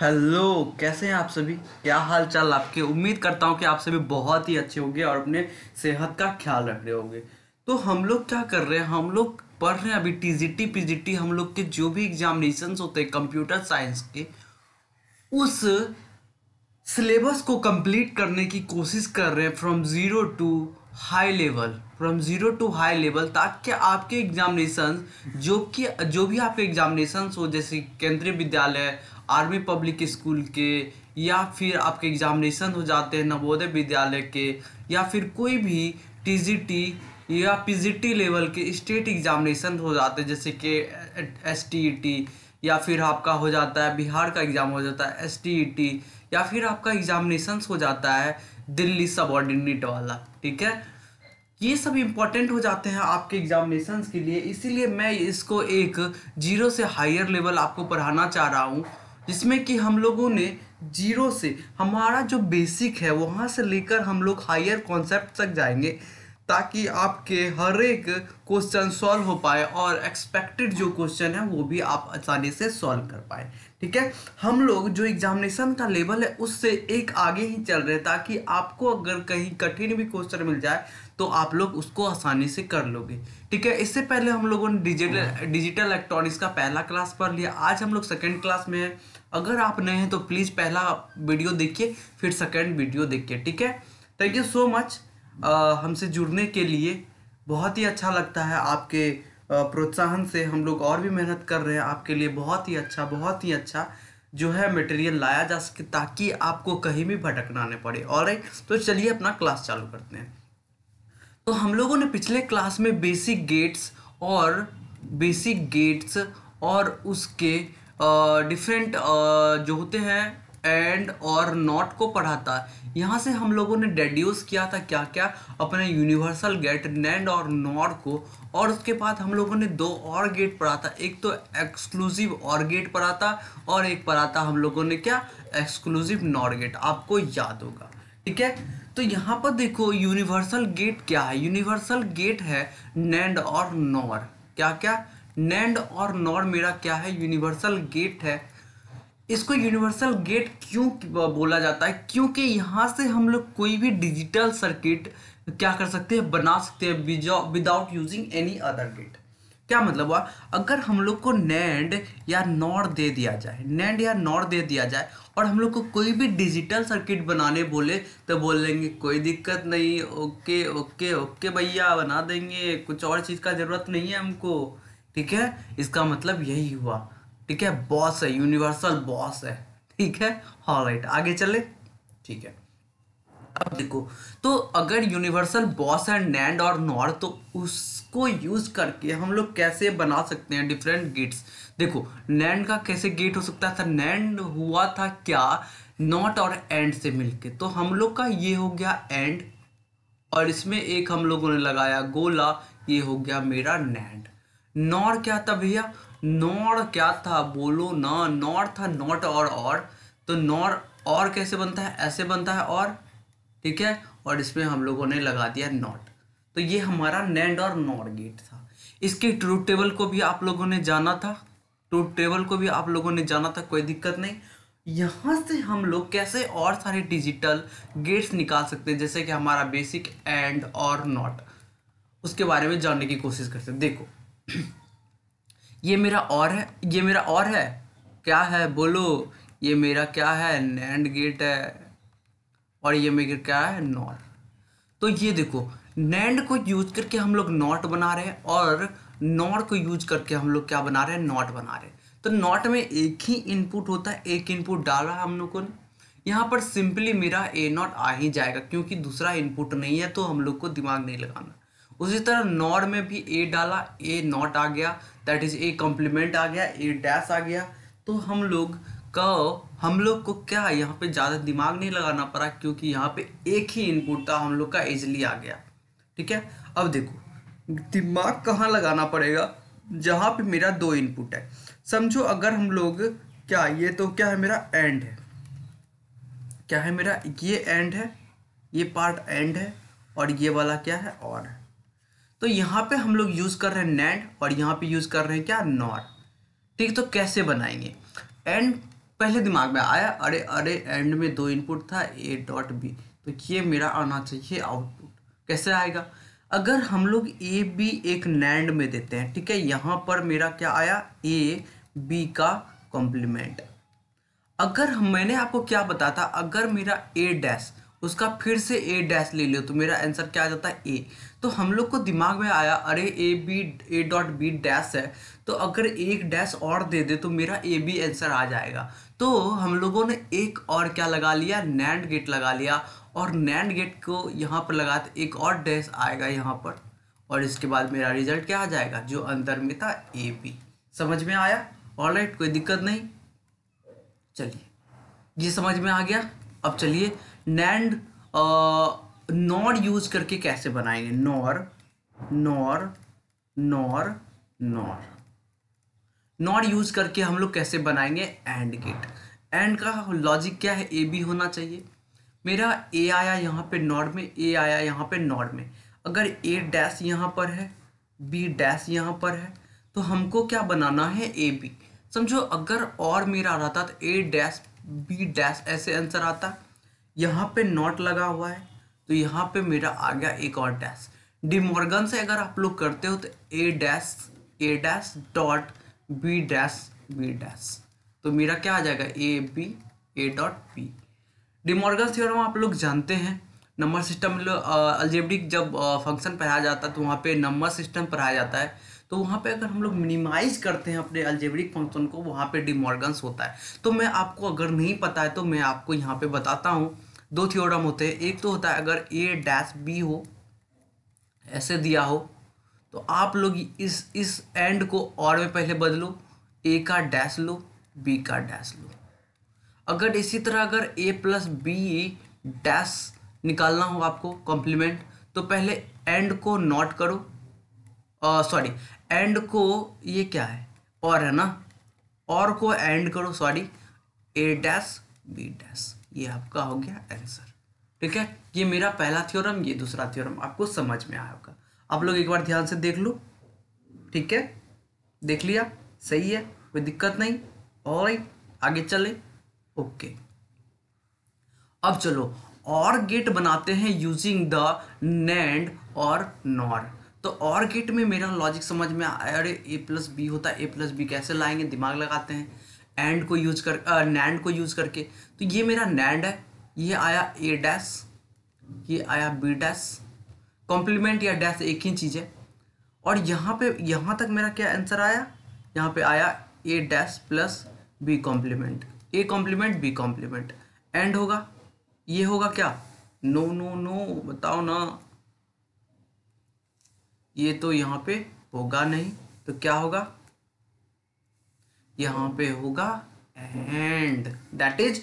Hello कैसे हैं आप सभी क्या हाल चाल आपके उम्मीद करता हूँ कि आप सभी बहुत ही अच्छे होंगे और अपने सेहत का ख्याल रख रहे होंगे तो हम लोग क्या कर रहे हैं हम लोग पढ़ रहे हैं अभी T T G P G T हम लोग के जो भी एग्जामिनेशन होते हैं कंप्यूटर साइंस के उस सिलेबस को कंप्लीट करने की कोशिश कर रहे हैं from zero to high level from zero to high level ताकि आपके एग्जामिनेशन जो कि जो भी आपके एग्जामिनेशन हो जैसे केंद्रीय विद्यालय आर्मी पब्लिक स्कूल के या फिर आपके एग्जामिनेशन हो जाते हैं नवोदय विद्यालय के या फिर कोई भी टीजीटी या पीजीटी लेवल के स्टेट एग्जामिनेशन हो जाते हैं जैसे कि एस e या फिर आपका हो जाता है बिहार का एग्ज़ाम हो जाता है एस e या फिर आपका एग्जामिनेशन हो जाता है दिल्ली सबॉर्डिनेट वाला ठीक है ये सब इम्पॉर्टेंट हो जाते हैं आपके एग्जामिनेशन के लिए इसीलिए मैं इसको एक जीरो से हायर लेवल आपको पढ़ाना चाह रहा हूँ जिसमें कि हम लोगों ने जीरो से हमारा जो बेसिक है वहाँ से लेकर हम लोग हायर कॉन्सेप्ट तक जाएंगे ताकि आपके हर एक क्वेश्चन सॉल्व हो पाए और एक्सपेक्टेड जो क्वेश्चन है वो भी आप आसानी से सॉल्व कर पाए ठीक है हम लोग जो एग्जामिनेशन का लेवल है उससे एक आगे ही चल रहे ताकि आपको अगर कहीं कठिन भी क्वेश्चन मिल जाए तो आप लोग उसको आसानी से कर लोगे ठीक है इससे पहले हम लोगों ने डिजिटल हाँ। डिजिटल इलेक्ट्रॉनिक्स का पहला क्लास पढ़ लिया आज हम लोग सेकेंड क्लास में हैं अगर आप नए हैं तो प्लीज़ पहला वीडियो देखिए फिर सेकेंड वीडियो देखिए ठीक है थैंक यू सो मच हमसे जुड़ने के लिए बहुत ही अच्छा लगता है आपके प्रोत्साहन से हम लोग और भी मेहनत कर रहे हैं आपके लिए बहुत ही अच्छा बहुत ही अच्छा जो है मटेरियल लाया जा सके ताकि आपको कहीं भी भटकना न पड़े और तो चलिए अपना क्लास चालू करते हैं तो हम लोगों ने पिछले क्लास में बेसिक गेट्स और बेसिक गेट्स और उसके डिफरेंट जो होते हैं एंड और नॉट को पढ़ा था यहाँ से हम लोगों ने डेड्यूस किया था क्या क्या अपने यूनिवर्सल गेट नैंड और नॉट को और उसके बाद हम लोगों ने दो और गेट पढ़ा था एक तो एक्सक्लूसिव और गेट पढ़ा था और एक पढ़ा था हम लोगों ने क्या एक्सक्लूसिव नॉट गेट आपको याद होगा ठीक है तो यहाँ पर देखो यूनिवर्सल गेट क्या है यूनिवर्सल गेट है नैंड और नॉर क्या क्या नैंड और नॉर मेरा क्या है यूनिवर्सल गेट है इसको यूनिवर्सल गेट क्यों बोला जाता है क्योंकि यहाँ से हम लोग कोई भी डिजिटल सर्किट क्या कर सकते हैं बना सकते हैं without using any other gate क्या मतलब हुआ अगर हम लोग को नैंड या नॉर दे दिया जाए नैंड या नॉर दे दिया जाए और हम लोग को कोई भी डिजिटल सर्किट बनाने बोले तो बोल कोई दिक्कत नहीं ओके ओके ओके भैया बना देंगे कुछ और चीज़ का ज़रूरत नहीं है हमको ठीक है इसका मतलब यही हुआ ठीक है बॉस है यूनिवर्सल बॉस है ठीक है हॉल राइट आगे चले ठीक है अब देखो तो अगर यूनिवर्सल बॉस एंड नैंड और नॉर तो उसको यूज करके हम लोग कैसे बना सकते हैं डिफरेंट गेट्स देखो नैंड का कैसे गेट हो सकता था नैंड हुआ था क्या नॉट और एंड से मिलके तो हम लोग का ये हो गया एंड और इसमें एक हम लोगों ने लगाया गोला ये हो गया मेरा नैंड नॉर क्या था भैया नॉर क्या था बोलो ना नॉर था नॉट और और तो नॉर और कैसे बनता है ऐसे बनता है और ठीक है और इसमें हम लोगों ने लगा दिया नॉट तो ये हमारा नैंड और नॉट गेट था इसके ट्रूथ टेबल को भी आप लोगों ने जाना था ट्रूथ टेबल को भी आप लोगों ने जाना था कोई दिक्कत नहीं यहाँ से हम लोग कैसे और सारे डिजिटल गेट्स निकाल सकते हैं जैसे कि हमारा बेसिक एंड और नॉट उसके बारे में जानने की कोशिश करते हैं देखो ये मेरा और है ये मेरा और है क्या है बोलो ये मेरा क्या है नैंड गेट है और ये मेरे क्या है नॉट तो ये देखो नैंड को यूज करके हम लोग नॉट बना रहे हैं और नॉट को यूज करके हम लोग क्या बना रहे हैं नॉट बना रहे हैं तो नॉट में एक ही इनपुट होता है एक इनपुट डाल रहा है हम लोग ने यहाँ पर सिंपली मेरा ए नॉट आ ही जाएगा क्योंकि दूसरा इनपुट नहीं है तो हम लोग को दिमाग नहीं लगाना उसी तरह नॉट में भी ए डाला ए नॉट आ गया दैट इज ए कॉम्प्लीमेंट आ गया ए डैश आ गया तो हम लोग का हम लोग को क्या यहाँ पे ज़्यादा दिमाग नहीं लगाना पड़ा क्योंकि यहाँ पे एक ही इनपुट था हम लोग का इजली आ गया ठीक है अब देखो दिमाग कहाँ लगाना पड़ेगा जहाँ पे मेरा दो इनपुट है समझो अगर हम लोग क्या ये तो क्या है मेरा एंड है क्या है मेरा ये एंड है ये पार्ट एंड है और ये वाला क्या है और है तो यहाँ पे हम लोग यूज़ कर रहे हैं नैंड और यहाँ पे यूज़ कर रहे हैं क्या नॉर ठीक तो कैसे बनाएंगे एंड पहले दिमाग में आया अरे अरे एंड में दो इनपुट था ए डॉट बी तो ये मेरा आना चाहिए आउटपुट कैसे आएगा अगर हम लोग ए बी एक नैंड में देते हैं ठीक है यहाँ पर मेरा क्या आया ए बी का कॉम्प्लीमेंट अगर हम मैंने आपको क्या बताया था अगर मेरा ए डैश उसका फिर से ए डैश ले लो तो मेरा आंसर क्या आ जाता है ए तो हम लोग को दिमाग में आया अरे A B A dot B dash है तो अगर एक डैश और दे दे तो मेरा ए बी आंसर आ जाएगा तो हम लोगों ने एक और क्या लगा लिया नैंड गेट लगा लिया और नैंड गेट को यहाँ पर लगाते तो एक और डैश आएगा यहाँ पर और इसके बाद मेरा रिजल्ट क्या आ जाएगा जो अंदर में था ए बी समझ में आया ऑल राइट कोई दिक्कत नहीं चलिए ये समझ में आ गया अब चलिए नैंड नॉर यूज करके कैसे बनाएंगे NOR NOR NOR NOR NOT use करके हम लोग कैसे बनाएंगे एंड गेट एंड का लॉजिक क्या है ए बी होना चाहिए मेरा ए आया यहाँ पे नॉर्ड में ए आया यहाँ पे नॉर्ड में अगर ए डैश यहाँ पर है बी डैश यहाँ पर है तो हमको क्या बनाना है ए बी समझो अगर और मेरा रहता तो ए डैश बी डैश ऐसे आंसर आता यहाँ पे नॉट लगा हुआ है तो यहाँ पे मेरा आ गया एक और डैश डिमोर्गन से अगर आप लोग करते हो तो A dash A dash dot B dash B dash तो मेरा क्या आ जाएगा A B A dot B De Morgan theorem आप लोग जानते हैं नंबर सिस्टम अल्जेब्रिक जब फंक्शन पढ़ाया जाता है तो वहाँ पे नंबर सिस्टम पढ़ाया जाता है तो वहाँ पे अगर हम लोग मिनिमाइज करते हैं अपने अल्जेब्रिक फंक्शन को वहाँ पे डिमॉर्गन्स होता है तो मैं आपको अगर नहीं पता है तो मैं आपको यहाँ पे बताता हूँ दो थियोरम होते हैं एक तो होता है अगर ए डैश बी हो ऐसे दिया हो तो आप लोग इस इस एंड को और में पहले बदलो ए का डैश लो बी का डैश लो अगर इसी तरह अगर ए प्लस बी डैश निकालना हो आपको कॉम्प्लीमेंट तो पहले एंड को नॉट करो सॉरी एंड को ये क्या है और है ना और को एंड करो sorry A dash B dash ये आपका हो गया आंसर ठीक है ये मेरा पहला थ्योरम ये दूसरा थ्योरम आपको समझ में आया होगा आप लोग एक बार ध्यान से देख लो ठीक है देख लिया सही है कोई दिक्कत नहीं और आगे चले ओके अब चलो और गेट बनाते हैं यूजिंग द नैंड और नॉर तो और गेट में मेरा लॉजिक समझ में आया अरे ए प्लस बी होता है ए प्लस बी कैसे लाएंगे दिमाग लगाते हैं एंड को यूज कर नैंड को यूज करके तो ये मेरा नैंड है ये आया ए डैस ये आया बी डैस कॉम्प्लीमेंट या डैश एक ही चीज़ है और यहाँ पे यहाँ तक मेरा क्या आंसर आया यहाँ पे आया A dash plus B complement A complement B complement AND होगा ये होगा क्या नो नो नो बताओ ना ये तो यहाँ पे होगा नहीं तो क्या होगा यहाँ पे होगा एंड दैट इज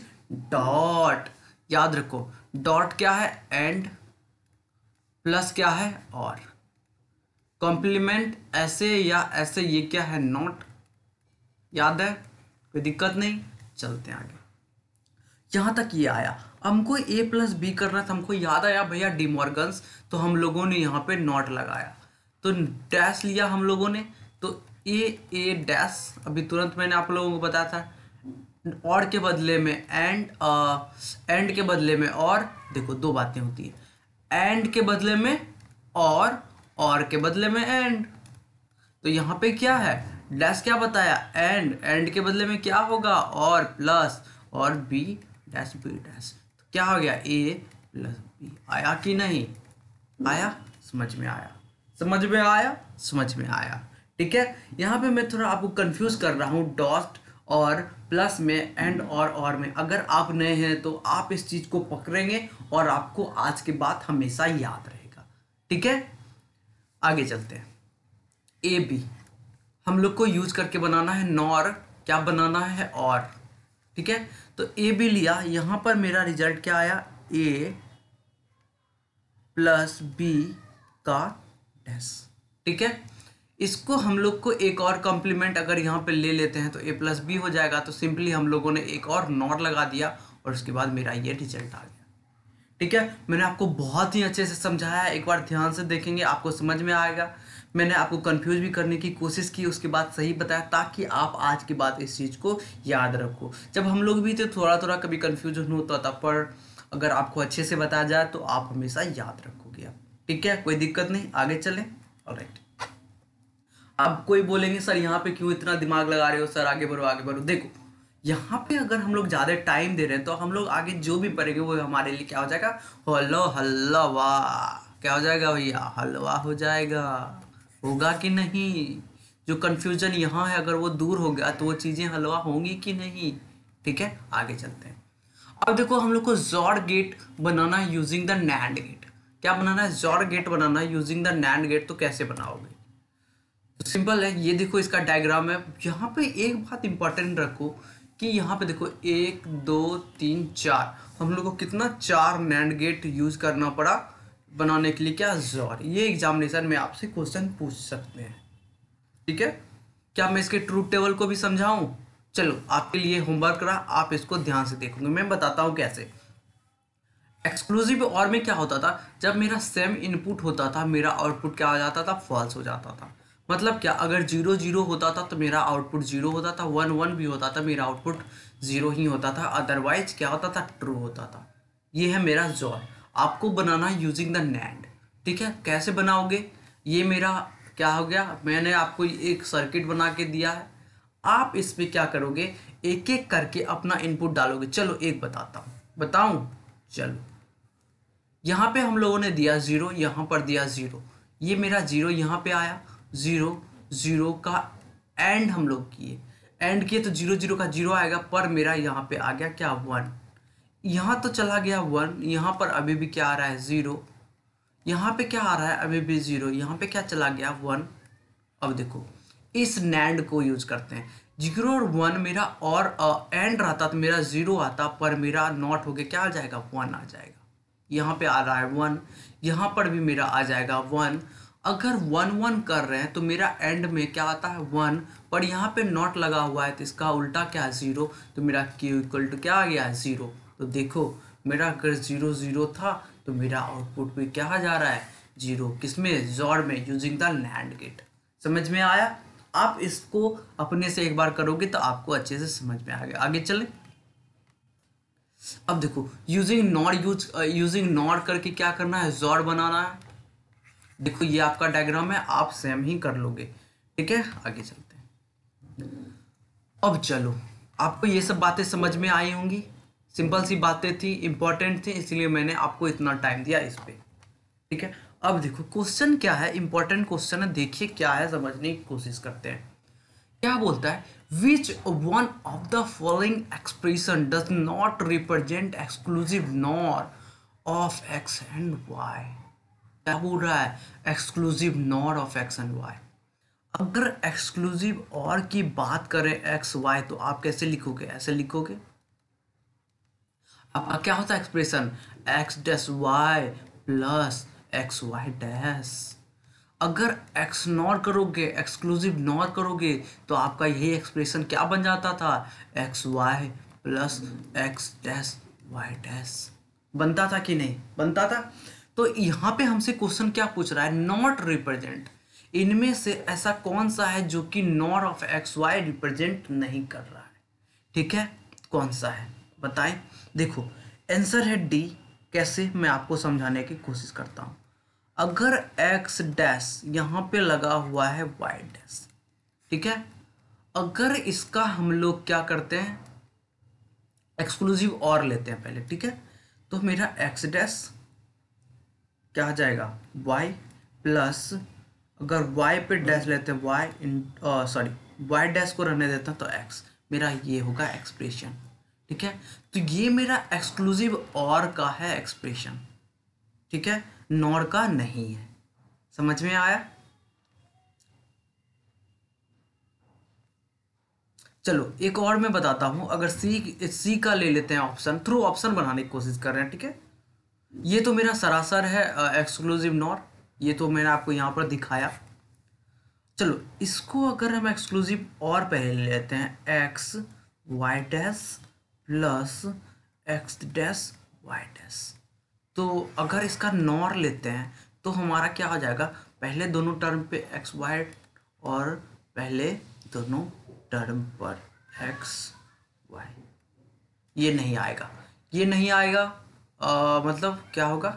डॉट याद रखो डॉट क्या है एंड प्लस क्या है और कॉम्प्लीमेंट ऐसे या ऐसे ये क्या है नॉट याद है कोई दिक्कत नहीं चलते आगे यहाँ तक ये आया हमको ए प्लस बी करना था हमको याद आया भैया डिमोर्गन्स तो हम लोगों ने यहाँ पे नॉट लगाया तो डैश लिया हम लोगों ने तो ए ए डैश अभी तुरंत मैंने आप लोगों को बताया था और के बदले में एंड एंड के बदले में और देखो दो बातें होती हैं एंड के बदले में और और के बदले में एंड तो यहाँ पे क्या है डैश क्या बताया एंड एंड के बदले में क्या होगा और प्लस और बी डैश बी डैश तो क्या हो गया ए प्लस बी आया कि नहीं आया समझ में आया समझ में आया समझ में आया ठीक है यहाँ पे मैं थोड़ा आपको कंफ्यूज कर रहा हूँ डॉट और प्लस में एंड और और में अगर आप नए हैं तो आप इस चीज़ को पकड़ेंगे और आपको आज की बात हमेशा याद रहेगा ठीक है आगे चलते हैं ए बी हम लोग को यूज करके बनाना है नॉर क्या बनाना है और ठीक है तो ए बी लिया यहाँ पर मेरा रिजल्ट क्या आया ए प्लस बी का डैश ठीक है इसको हम लोग को एक और कॉम्प्लीमेंट अगर यहाँ पे ले लेते हैं तो ए प्लस बी हो जाएगा तो सिंपली हम लोगों ने एक और नॉट लगा दिया और उसके बाद मेरा ये रिजल्ट आ गया ठीक है मैंने आपको बहुत ही अच्छे से समझाया एक बार ध्यान से देखेंगे आपको समझ में आएगा मैंने आपको कंफ्यूज भी करने की कोशिश की उसके बाद सही बताया ताकि आप आज के बाद इस चीज़ को याद रखो जब हम लोग भी थे थोड़ा थोड़ा कभी कन्फ्यूजन होता था पर अगर आपको अच्छे से बताया जाए तो आप हमेशा याद रखोगे आप ठीक है कोई दिक्कत नहीं आगे चलें और राइट अब कोई बोलेंगे सर यहाँ पे क्यों इतना दिमाग लगा रहे हो सर आगे बढ़ो आगे बढ़ो देखो यहाँ पे अगर हम लोग ज़्यादा टाइम दे रहे हैं तो हम लोग आगे जो भी पढ़ेंगे वो हमारे लिए क्या हो जाएगा हलो हल्लावा क्या हो जाएगा भैया हलवा हो जाएगा होगा कि नहीं जो कन्फ्यूजन यहाँ है अगर वो दूर हो गया तो वो चीज़ें हलवा होंगी कि नहीं ठीक है आगे चलते हैं अब देखो हम लोग को जॉर गेट बनाना है यूजिंग द नैंड गेट क्या बनाना है जॉर गेट बनाना है यूजिंग द नैंड गेट तो कैसे बनाओगे सिंपल है ये देखो इसका डायग्राम है यहाँ पे एक बात इंपॉर्टेंट रखो कि यहाँ पे देखो एक दो तीन चार हम लोग को कितना चार नैंड गेट यूज़ करना पड़ा बनाने के लिए क्या जोर ये एग्जामिनेशन में आपसे क्वेश्चन पूछ सकते हैं ठीक है क्या मैं इसके ट्रूथ टेबल को भी समझाऊँ चलो आपके लिए होमवर्क रहा आप इसको ध्यान से देखोगे मैं बताता हूँ कैसे एक्सक्लूसिव और में क्या होता था जब मेरा सेम इनपुट होता था मेरा आउटपुट क्या आ जाता था फॉल्स हो जाता था मतलब क्या अगर जीरो जीरो होता था तो मेरा आउटपुट जीरो होता था वन वन भी होता था मेरा आउटपुट जीरो ही होता था अदरवाइज क्या होता था ट्रू होता था ये है मेरा जॉर आपको बनाना यूजिंग द नैंड ठीक है कैसे बनाओगे ये मेरा क्या हो गया मैंने आपको एक सर्किट बना के दिया है आप इसमें क्या करोगे एक एक करके अपना इनपुट डालोगे चलो एक बताता हूँ बताऊँ चलो यहाँ पे हम लोगों ने दिया ज़ीरो यहाँ पर दिया ज़ीरो ये मेरा ज़ीरो यहाँ पे आया ज़ीरो ज़ीरो का एंड हम लोग किए एंड किए तो जीरो जीरो का जीरो आएगा पर मेरा यहाँ पे आ गया क्या वन यहाँ तो चला गया वन यहाँ पर अभी भी क्या आ रहा है ज़ीरो यहाँ पे क्या आ रहा है अभी भी ज़ीरो यहाँ पे क्या चला गया वन अब देखो इस नैंड को यूज़ करते हैं जीरो और वन मेरा और एंड रहता तो मेरा ज़ीरो आता पर मेरा नॉट हो गया क्या आ जाएगा वन आ जाएगा यहाँ पे आ रहा है वन यहाँ पर भी मेरा आ जाएगा वन अगर वन वन कर रहे हैं तो मेरा एंड में क्या आता है वन पर यहाँ पे नॉट लगा हुआ है तो इसका उल्टा क्या है ज़ीरो तो मेरा क्यू इक्वल टू क्या आ गया है ज़ीरो तो देखो मेरा अगर ज़ीरो ज़ीरो था तो मेरा आउटपुट भी क्या जा रहा है ज़ीरो किसमें जॉर में यूजिंग द लैंड गेट समझ में आया आप इसको अपने से एक बार करोगे तो आपको अच्छे से समझ में आ गया आगे चले अब देखो using NOR use using NOT करके क्या करना है जॉर बनाना है देखो ये आपका डायग्राम है आप सेम ही कर लोगे ठीक है आगे चलते हैं अब चलो आपको ये सब बातें समझ में आई होंगी सिंपल सी बातें थी इंपॉर्टेंट थी इसलिए मैंने आपको इतना टाइम दिया इस पर ठीक है अब देखो क्वेश्चन क्या है इंपॉर्टेंट क्वेश्चन है देखिए क्या है समझने की कोशिश करते हैं क्या बोलता है which one of the following expression does not represent exclusive NOR of X and Y क्या बोल रहा है exclusive NOT of X and Y अगर एक्सक्लूसिव और की बात करें एक्स वाई तो आप कैसे लिखोगे ऐसे लिखोगे अब क्या होता है expression X dash Y plus X Y dash अगर एक्स नॉट करोगे एक्सक्लूसिव नॉट करोगे तो आपका यही एक्सप्रेशन क्या बन जाता था X Y plus X dash Y dash बनता था कि नहीं बनता था तो यहाँ पे हमसे क्वेश्चन क्या पूछ रहा है नॉट रिप्रेजेंट इनमें से ऐसा कौन सा है जो कि NOT of X Y represent नहीं कर रहा है ठीक है कौन सा है बताए देखो आंसर है डी कैसे मैं आपको समझाने की कोशिश करता हूँ अगर एक्स डैश यहाँ पे लगा हुआ है वाई डैश ठीक है अगर इसका हम लोग क्या करते हैं एक्सक्लूसिव और लेते हैं पहले ठीक है तो मेरा एक्स डैश क्या आ जाएगा y प्लस अगर y पे डैश लेते हैं y इन सॉरी y डैश को रहने देता तो x मेरा ये होगा एक्सप्रेशन ठीक है तो ये मेरा एक्सक्लूसिव और का है एक्सप्रेशन ठीक है नॉर का नहीं है समझ में आया चलो एक और मैं बताता हूं अगर सी सी का ले लेते हैं ऑप्शन थ्रू ऑप्शन बनाने की कोशिश कर रहे हैं ठीक है ये तो मेरा सरासर है एक्सक्लूसिव नॉर ये तो मैंने आपको यहाँ पर दिखाया चलो इसको अगर हम एक्सक्लूसिव और पहले लेते हैं X Y dash plus X dash Y dash तो अगर इसका नॉर लेते हैं तो हमारा क्या हो जाएगा पहले दोनों टर्म पे एक्स वाई और पहले दोनों टर्म पर एक्स वाई ये नहीं आएगा ये नहीं आएगा आ, मतलब क्या होगा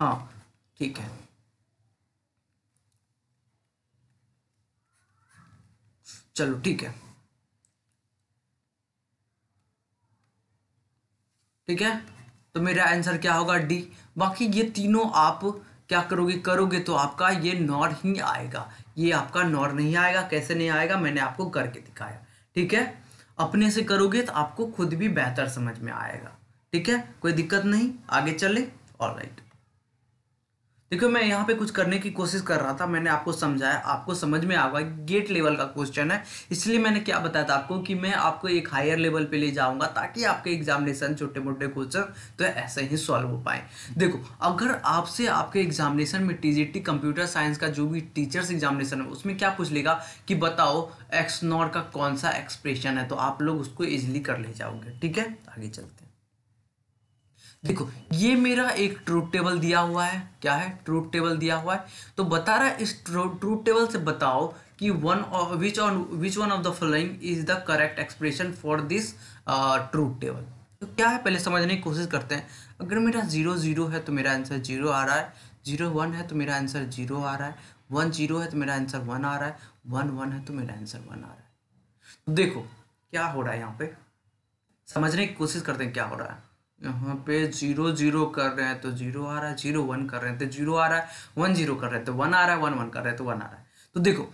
हाँ ठीक है चलो ठीक है ठीक है तो मेरा आंसर क्या होगा डी बाकी ये तीनों आप क्या करोगे करोगे तो आपका ये नॉर ही आएगा ये आपका नॉर नहीं आएगा कैसे नहीं आएगा मैंने आपको करके दिखाया ठीक है अपने से करोगे तो आपको खुद भी बेहतर समझ में आएगा ठीक है कोई दिक्कत नहीं आगे चले ऑल राइट देखो मैं यहाँ पे कुछ करने की कोशिश कर रहा था मैंने आपको समझाया आपको समझ में आ गया गेट लेवल का क्वेश्चन है इसलिए मैंने क्या बताया था आपको कि मैं आपको एक हायर लेवल पे ले जाऊंगा ताकि आपके एग्जामिनेशन छोटे मोटे क्वेश्चन तो ऐसे ही सॉल्व हो पाए देखो अगर आपसे आपके एग्जामिनेशन में टी कंप्यूटर साइंस का जो भी टीचर्स एग्जामिनेशन है उसमें क्या पूछ लेगा कि बताओ एक्स नॉट का कौन सा एक्सप्रेशन है तो आप लोग उसको ईजिली कर ले जाओगे ठीक है आगे चलते हैं देखो ये मेरा एक ट्रूथ टेबल दिया हुआ है क्या है ट्रूथ टेबल दिया हुआ है तो बता रहा है इस ट्रूथ टेबल से बताओ कि one which on which one of the following is the correct expression for this truth table तो क्या है पहले समझने की कोशिश करते हैं अगर मेरा जीरो जीरो है तो मेरा आंसर जीरो आ रहा है जीरो वन है तो मेरा आंसर जीरो आ रहा है वन जीरो है तो मेरा आंसर वन आ रहा है वन वन है तो मेरा आंसर वन आ रहा है तो देखो क्या हो रहा है यहाँ पे समझने की कोशिश करते हैं क्या हो रहा है यहाँ पे जीरो जीरो कर रहे हैं तो जीरो आ रहा है जीरो वन कर रहे हैं तो जीरो आ रहा है वन जीरो कर रहे हैं तो वन आ रहा है वन वन कर रहे हैं तो वन आ रहा है तो देखो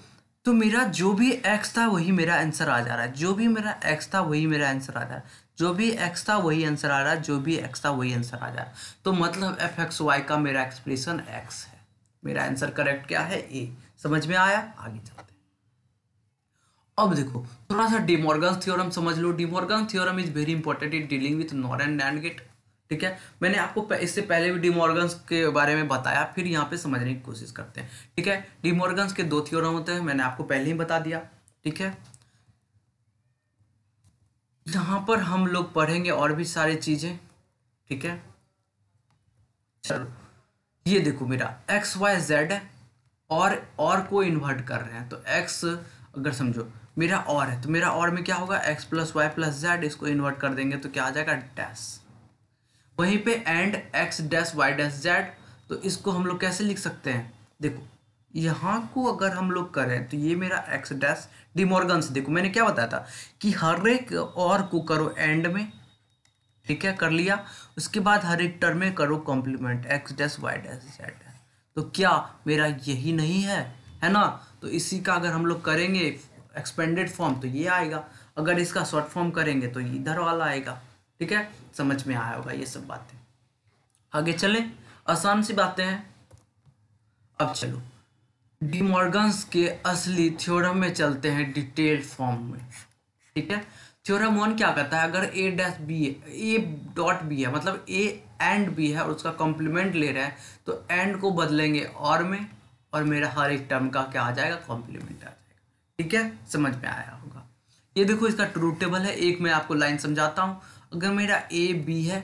तो मेरा जो भी एक्स था वही मेरा आंसर आ जा रहा है जो भी मेरा एक्स था वही मेरा आंसर आ जा रहा है जो भी एक्स था वही आंसर आ रहा है जो भी एक्स था वही आंसर आ जा रहा है तो मतलब एफ एक्स वाई का मेरा एक्सप्रेशन एक्स है मेरा आंसर करेक्ट क्या है ए समझ में आया आगे चलते अब देखो थोड़ा सा डिमोर्गन थियोरम समझ लो De Morgan theorem is very important in dealing with NOR and NAND gate ठीक है मैंने आपको इससे पहले भी डिमोर्गन्स के बारे में बताया फिर यहाँ पे समझने की कोशिश करते हैं ठीक है डिमोर्गन्स के दो थ्योरम होते हैं मैंने आपको पहले ही बता दिया ठीक है यहाँ पर हम लोग पढ़ेंगे और भी सारी चीज़ें ठीक है चलो ये देखो मेरा एक्स वाई जेड है और और को इन्वर्ट कर रहे हैं तो एक्स अगर समझो मेरा और है तो मेरा और में क्या होगा X plus Y plus Z इसको इन्वर्ट कर देंगे तो क्या आ जाएगा डैश वहीं पे AND X dash Y dash Z तो इसको हम लोग कैसे लिख सकते हैं देखो यहाँ को अगर हम लोग करें तो ये मेरा एक्स डैश डिमोर्गन देखो मैंने क्या बताया था कि हर एक और को करो एंड में ठीक है कर लिया उसके बाद हर एक टर्म में करो complement X dash Y dash Z तो क्या मेरा यही नहीं है है ना तो इसी का अगर हम लोग करेंगे एक्सपेंडेड फॉर्म तो ये आएगा अगर इसका शॉर्ट फॉर्म करेंगे तो इधर वाला आएगा ठीक है समझ में आया होगा ये सब बातें आगे चले आसान सी बातें हैं अब चलो मॉर्गन्स के असली थ्योरम में चलते हैं डिटेल फॉर्म में ठीक है थ्योरम वन क्या कहता है अगर A dash B A dot B है मतलब ए एंड बी है और उसका कॉम्प्लीमेंट ले रहे हैं तो एंड को बदलेंगे और में और मेरा हर एक टर्म का क्या आ जाएगा कॉम्प्लीमेंट आ जाएगा ठीक है समझ में आया होगा ये देखो इसका ट्रू टेबल है एक मैं आपको लाइन समझाता हूँ अगर मेरा ए बी है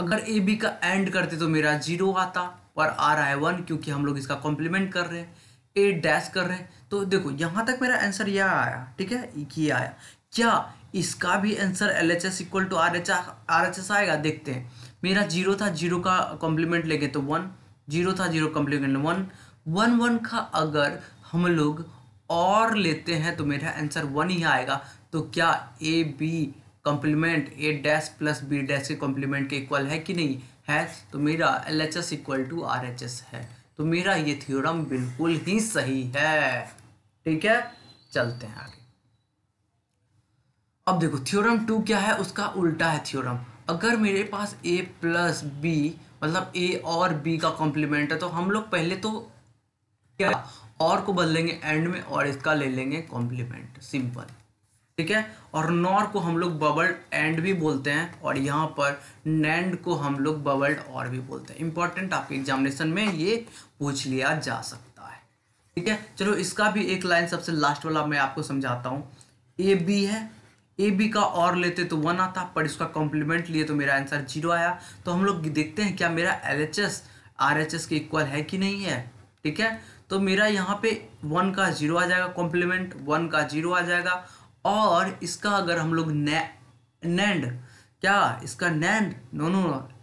अगर ए बी का एंड करते तो मेरा जीरो आता और आर आए वन क्योंकि हम लोग इसका कॉम्प्लीमेंट कर रहे हैं ए डैश कर रहे हैं तो देखो यहाँ तक मेरा आंसर यह आया ठीक है ये आया क्या इसका भी answer L H S equal to R H R H S आएगा देखते हैं मेरा जीरो था जीरो का कॉम्प्लीमेंट लेंगे तो वन जीरो था zero complement one one one का अगर हम लोग और लेते हैं तो मेरा आंसर वन ही आएगा तो क्या A B complement A dash plus B dash के कॉम्प्लीमेंट के इक्वल है कि नहीं है तो मेरा L H S equal to R H S है तो मेरा ये थ्योरम बिल्कुल ही सही है ठीक है चलते हैं आगे अब देखो थ्योरम टू क्या है उसका उल्टा है थ्योरम अगर मेरे पास ए प्लस बी मतलब ए और बी का कॉम्प्लीमेंट है तो हम लोग पहले तो क्या और को बदलेंगे एंड में और इसका ले लेंगे कॉम्प्लीमेंट सिंपल ठीक है और नॉर को हम लोग बबल्ड एंड भी बोलते हैं और यहाँ पर नैंड को हम लोग बबल्ड और भी बोलते हैं इंपॉर्टेंट आपके एग्जामिनेशन में ये पूछ लिया जा सकता है ठीक है चलो इसका भी एक लाइन सबसे लास्ट वाला मैं आपको समझाता हूँ ए बी है ए बी का और लेते तो वन आता पर इसका कॉम्प्लीमेंट लिए तो मेरा आंसर जीरो आया तो हम लोग देखते हैं क्या मेरा L H S R H S के इक्वल है कि नहीं है ठीक है तो मेरा यहाँ पे वन का जीरो आ जाएगा कॉम्प्लीमेंट वन का जीरो आ जाएगा और इसका अगर हम लोग नैंड क्या इसका नैंड नो नो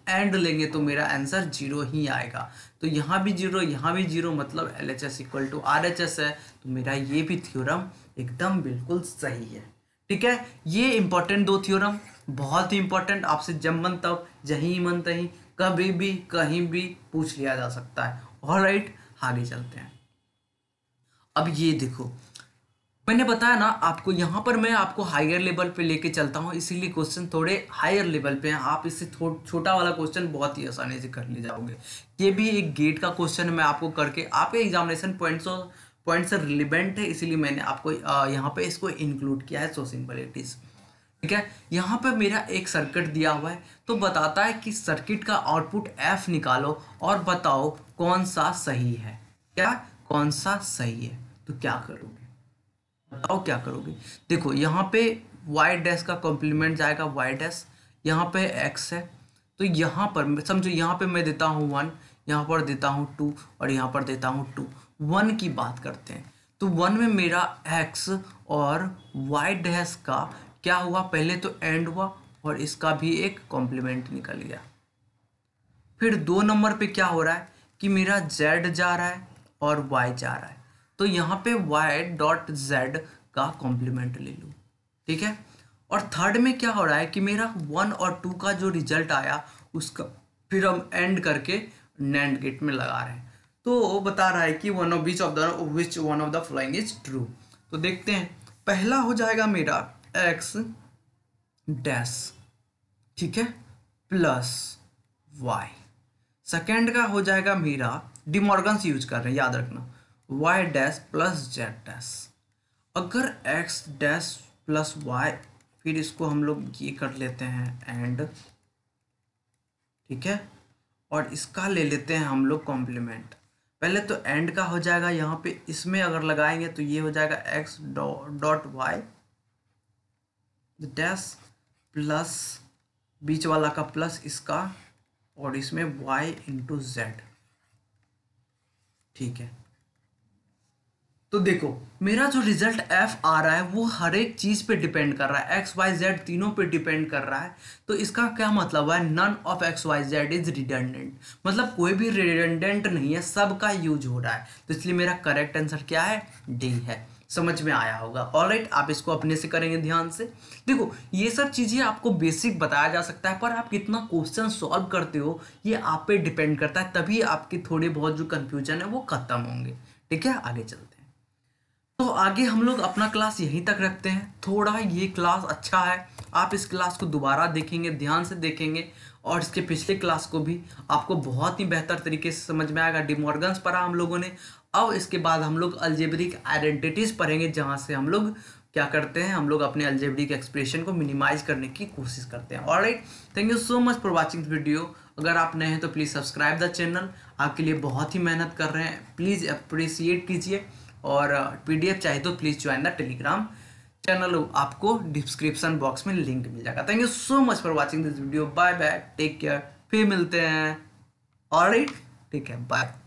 एंड लेंगे तो मेरा आंसर जीरो ही आएगा तो यहाँ भी जीरो यहाँ भी जीरो मतलब L H S equal to R H S है तो मेरा ये भी थ्योरम एकदम बिल्कुल सही है ठीक है ये इंपॉर्टेंट दो थ्योरम बहुत ही इंपॉर्टेंट आपसे जब मन तब जहीं मन तहीं कभी भी कहीं भी पूछ लिया जा सकता है ऑल राइट आगे चलते हैं अब ये देखो मैंने बताया ना आपको यहाँ पर मैं आपको हायर लेवल पे लेके चलता हूँ इसीलिए क्वेश्चन थोड़े हायर लेवल पे हैं आप इससे छोटा वाला क्वेश्चन बहुत ही आसानी से कर ले जाओगे ये भी एक गेट का क्वेश्चन मैं आपको करके आपके एग्जामिनेशन पॉइंट्स और पॉइंट से रिलेवेंट है इसीलिए मैंने आपको यहाँ पे इसको इंक्लूड किया है सो इज ठीक है यहाँ पर मेरा एक सर्किट दिया हुआ है तो बताता है कि सर्किट का आउटपुट एफ निकालो और बताओ कौन सा सही है क्या कौन सा सही है तो क्या करोगे बताओ क्या करोगे देखो यहाँ पे वाई डैस का कॉम्प्लीमेंट जाएगा वाई डैस यहाँ पे एक्स है तो यहाँ पर समझो यहाँ पे मैं देता हूँ वन यहाँ पर देता हूँ टू और यहाँ पर देता हूँ टू वन की बात करते हैं तो वन में मेरा एक्स और वाई डैस का क्या हुआ पहले तो एंड हुआ और इसका भी एक कॉम्प्लीमेंट निकल गया फिर दो नंबर पे क्या हो रहा है कि मेरा जेड जा रहा है और वाई जा रहा है तो यहाँ पे वाई डॉट जेड का कॉम्प्लीमेंट ले लूँ ठीक है और थर्ड में क्या हो रहा है कि मेरा वन और टू का जो रिजल्ट आया उसका फिर हम एंड करके नैंड गेट में लगा रहे हैं तो बता रहा है कि one of which of the which one of the flying is true तो देखते हैं पहला हो जाएगा मेरा एक्स डैश ठीक है प्लस वाई सेकेंड का हो जाएगा मेरा डिमॉर्गन्स यूज कर रहे हैं याद रखना y dash plus Z dash अगर x डैश प्लस y फिर इसको हम लोग ये कर लेते हैं एंड ठीक है और इसका ले लेते हैं हम लोग कॉम्प्लीमेंट पहले तो एंड का हो जाएगा यहाँ पे इसमें अगर लगाएंगे तो ये हो जाएगा X dot Y dash plus बीच वाला का प्लस इसका और इसमें वाई इंटू जेड ठीक है तो देखो मेरा जो रिजल्ट एफ आ रहा है वो हर एक चीज़ पे डिपेंड कर रहा है एक्स वाई जेड तीनों पे डिपेंड कर रहा है तो इसका क्या मतलब है none of X Y Z is redundant मतलब कोई भी रिडेंडेंट नहीं है सबका यूज हो रहा है तो इसलिए मेरा करेक्ट आंसर क्या है डी है समझ में आया होगा ऑल राइट right, आप इसको अपने से करेंगे ध्यान से देखो ये सब चीज़ें आपको बेसिक बताया जा सकता है पर आप कितना क्वेश्चन सॉल्व करते हो ये आप पे डिपेंड करता है तभी आपके थोड़े बहुत जो कन्फ्यूजन है वो खत्म होंगे ठीक है आगे चलते हैं तो आगे हम लोग अपना क्लास यहीं तक रखते हैं थोड़ा ये क्लास अच्छा है आप इस क्लास को दोबारा देखेंगे ध्यान से देखेंगे और इसके पिछले क्लास को भी आपको बहुत ही बेहतर तरीके से समझ में आएगा डिमॉर्गन्स पढ़ा हम लोगों ने अब इसके बाद हम लोग अल्जेब्रिक आइडेंटिटीज़ पढ़ेंगे जहाँ से हम लोग क्या करते हैं हम लोग अपने अल्जेब्रिक एक्सप्रेशन को मिनिमाइज करने की कोशिश करते हैं और thank you so much for watching video अगर आप नए हैं तो प्लीज़ सब्सक्राइब द चैनल आपके लिए बहुत ही मेहनत कर रहे हैं प्लीज़ अप्रिसिएट कीजिए और पीडीएफ चाहे तो please join the Telegram channel आपको डिस्क्रिप्शन बॉक्स में लिंक मिल जाएगा thank you so much for watching this video bye bye take care फिर मिलते हैं और ठीक है बाय